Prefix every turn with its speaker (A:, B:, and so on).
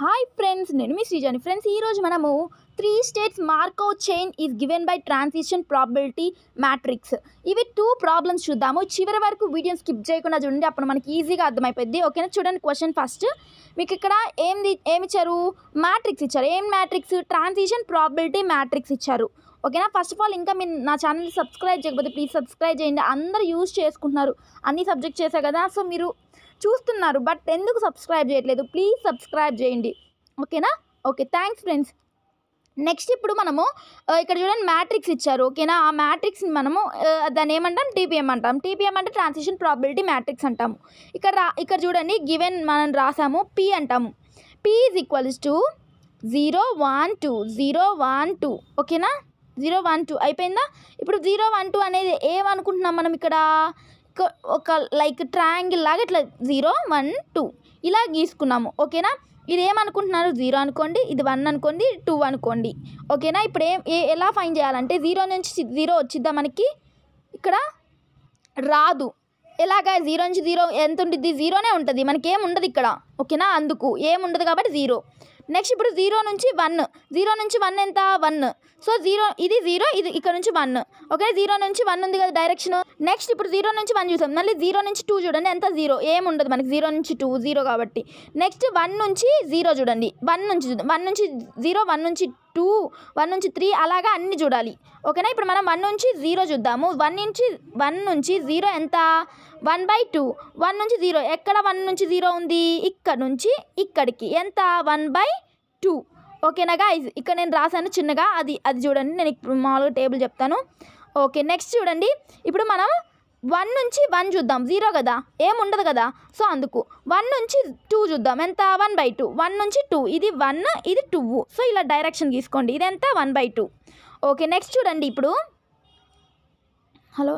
A: hi friends నేను మీ శ్రీజాని friends ఈరోజు మనము three states Markov chain is given by transition probability matrix ఇవి two problems చూద్దాము చివరి వరకు వీడియో స్కిప్ చేయకుండా చూడండి అప్పుడు మనకి ఈజీగా అర్థమైపోయింది ఓకేనా చూడండి క్వశ్చన్ ఫస్ట్ మీకు ఇక్కడ ఏంది ఏమి ఇచ్చారు మ్యాట్రిక్స్ ఇచ్చారు ఏం మ్యాట్రిక్స్ ట్రాన్సిషన్ ప్రాబిలిటీ మ్యాట్రిక్స్ ఇచ్చారు ఓకేనా ఫస్ట్ ఆఫ్ ఆల్ ఇంకా మీరు నా ఛానల్ సబ్స్క్రైబ్ చేయకపోతే ప్లీజ్ సబ్స్క్రైబ్ చేయండి అందరూ యూజ్ చేసుకుంటున్నారు అన్ని సబ్జెక్ట్ చేసే కదా సో మీరు చూస్తున్నారు బట్ ఎందుకు సబ్స్క్రైబ్ చేయట్లేదు ప్లీజ్ సబ్స్క్రైబ్ చేయండి ఓకేనా ఓకే థ్యాంక్స్ ఫ్రెండ్స్ నెక్స్ట్ ఇప్పుడు మనము ఇక్కడ చూడండి మ్యాట్రిక్స్ ఇచ్చారు ఓకేనా ఆ మ్యాట్రిక్స్ని మనము దాన్ని ఏమంటాం టీపీఎం అంటాం టీపీఎం అంటే ట్రాన్సిషన్ ప్రాబిలిటీ మ్యాట్రిక్స్ అంటాము ఇక్కడ రా ఇక్కడ చూడండి గివెన్ మనం రాసాము పి అంటాము P is equals to zero one two zero one two ఓకేనా జీరో వన్ టూ అయిపోయిందా ఇప్పుడు జీరో వన్ టూ అనేది ఏమనుకుంటున్నాం మనం ఇక్కడ ఒక లైక్ ట్రయాంగిల్ లాగా ఇట్లా జీరో వన్ టూ ఇలా గీసుకున్నాము ఓకేనా ఇది ఏమనుకుంటున్నారు జీరో అనుకోండి ఇది వన్ అనుకోండి టూ అనుకోండి ఓకేనా ఇప్పుడు ఏం ఎలా ఫైన్ చేయాలంటే జీరో నుంచి జీరో వచ్చిద్దా మనకి ఇక్కడ రాదు ఎలాగ జీరో నుంచి జీరో ఎంత ఉంటుంది జీరోనే ఉంటుంది మనకి ఏముండదు ఇక్కడ ఓకేనా అందుకు ఏముండదు కాబట్టి జీరో నెక్స్ట్ ఇప్పుడు జీరో నుంచి వన్ జీరో నుంచి వన్ ఎంత వన్ సో జీరో ఇది జీరో ఇది ఇక్కడ నుంచి వన్ ఓకే జీరో నుంచి వన్ ఉంది కదా డైరెక్షన్ నెక్స్ట్ ఇప్పుడు జీరో నుంచి వన్ చూసాం మళ్ళీ జీరో నుంచి టూ చూడండి ఎంత జీరో ఏముండదు మనకి జీరో నుంచి టూ జీరో కాబట్టి నెక్స్ట్ వన్ నుంచి జీరో చూడండి వన్ నుంచి వన్ నుంచి జీరో వన్ నుంచి టూ వన్ నుంచి త్రీ అలాగా అన్ని చూడాలి ఓకేనా ఇప్పుడు మనం వన్ నుంచి జీరో చూద్దాము వన్ నుంచి వన్ నుంచి జీరో ఎంత వన్ బై టూ వన్ నుంచి జీరో ఎక్కడ వన్ నుంచి జీరో ఉంది ఇక్కడ నుంచి ఇక్కడికి ఎంత వన్ బై టూ ఓకేనా గా ఇక్కడ నేను రాశాను చిన్నగా అది అది చూడండి నేను మామూలుగా టేబుల్ చెప్తాను ఓకే నెక్స్ట్ చూడండి ఇప్పుడు మనం వన్ నుంచి వన్ చూద్దాం జీరో కదా ఏముండదు కదా సో అందుకు వన్ నుంచి టూ చూద్దాం ఎంత వన్ బై టూ వన్ నుంచి టూ ఇది వన్ ఇది టూ సో ఇలా డైరెక్షన్ తీసుకోండి ఇది ఎంత one by two okay next చూడండి ఇప్పుడు హలో